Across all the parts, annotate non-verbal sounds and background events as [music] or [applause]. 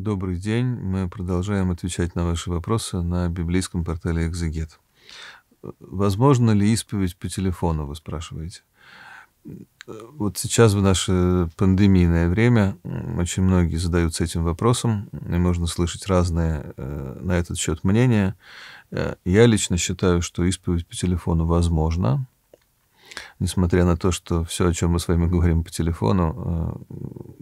Добрый день. Мы продолжаем отвечать на ваши вопросы на библейском портале «Экзегет». Возможно ли исповедь по телефону, вы спрашиваете? Вот сейчас в наше пандемийное время очень многие задаются этим вопросом, и можно слышать разные э, на этот счет мнения. Э, я лично считаю, что исповедь по телефону возможна, несмотря на то, что все, о чем мы с вами говорим по телефону,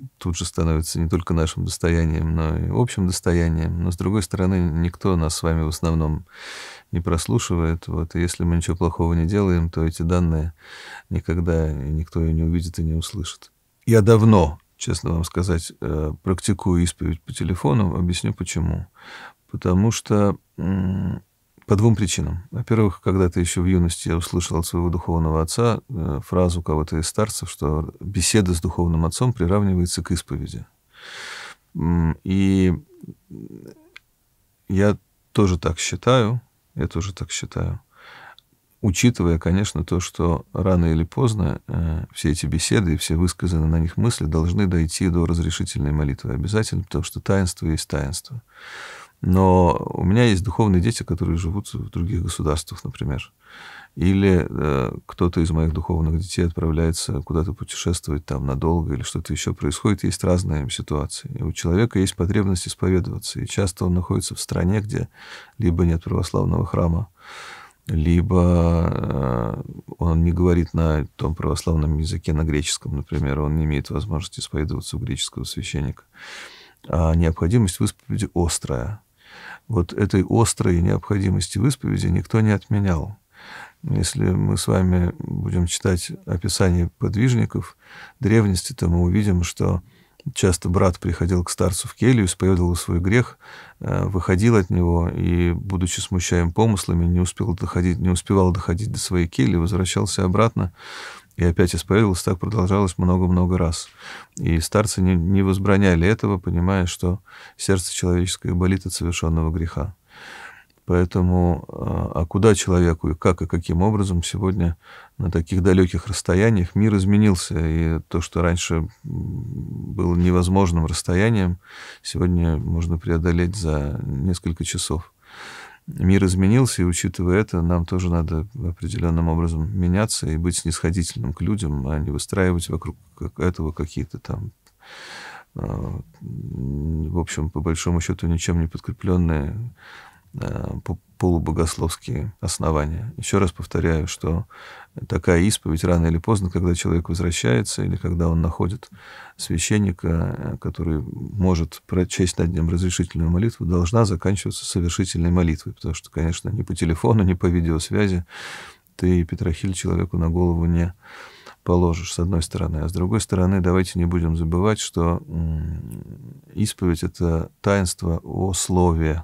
э, тут же становится не только нашим достоянием, но и общим достоянием. Но, с другой стороны, никто нас с вами в основном не прослушивает. Вот, и если мы ничего плохого не делаем, то эти данные никогда никто ее не увидит и не услышит. Я давно, честно вам сказать, э, практикую исповедь по телефону. Объясню почему. Потому что по двум причинам. Во-первых, когда-то еще в юности я услышал от своего духовного отца э, фразу кого-то из старцев, что беседа с духовным отцом приравнивается к исповеди. И я тоже так считаю, я тоже так считаю, учитывая, конечно, то, что рано или поздно э, все эти беседы и все высказанные на них мысли должны дойти до разрешительной молитвы обязательно, потому что таинство есть таинство. Но у меня есть духовные дети, которые живут в других государствах, например. Или э, кто-то из моих духовных детей отправляется куда-то путешествовать там надолго или что-то еще происходит. Есть разные ситуации. И у человека есть потребность исповедоваться. И часто он находится в стране, где либо нет православного храма, либо э, он не говорит на том православном языке, на греческом, например, он не имеет возможности исповедоваться у греческого священника. А необходимость в исповеди острая вот этой острой необходимости в исповеди никто не отменял. Если мы с вами будем читать описание подвижников древности, то мы увидим, что часто брат приходил к старцу в келью, исповедовал свой грех, э, выходил от него и, будучи смущаем помыслами, не, успел доходить, не успевал доходить до своей кельи, возвращался обратно и опять исповедовался. Так продолжалось много-много раз. И старцы не, не возбраняли этого, понимая, что сердце человеческое болит от совершенного греха. Поэтому, а, а куда человеку и как и каким образом сегодня на таких далеких расстояниях мир изменился, и то, что раньше было невозможным расстоянием, сегодня можно преодолеть за несколько часов мир изменился, и учитывая это, нам тоже надо определенным образом меняться и быть снисходительным к людям, а не выстраивать вокруг этого какие-то там, а, в общем, по большому счету, ничем не подкрепленные Э, полубогословские основания. Еще раз повторяю, что такая исповедь рано или поздно, когда человек возвращается или когда он находит священника, э, который может прочесть над ним разрешительную молитву, должна заканчиваться совершительной молитвой, потому что, конечно, ни по телефону, ни по видеосвязи ты Петрохиль человеку на голову не положишь, с одной стороны. А с другой стороны, давайте не будем забывать, что исповедь — это таинство о слове,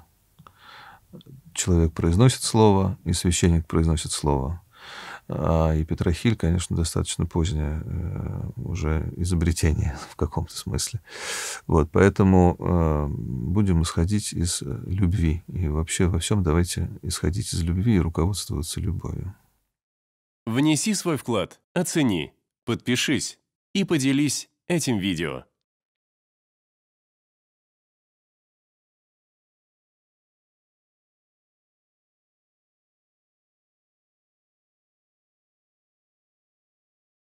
человек произносит слово, и священник произносит слово. А, и Петрохиль, конечно, достаточно позднее э, уже изобретение [laughs] в каком-то смысле. Вот, поэтому э, будем исходить из любви. И вообще во всем давайте исходить из любви и руководствоваться любовью. Внеси свой вклад, оцени, подпишись и поделись этим видео.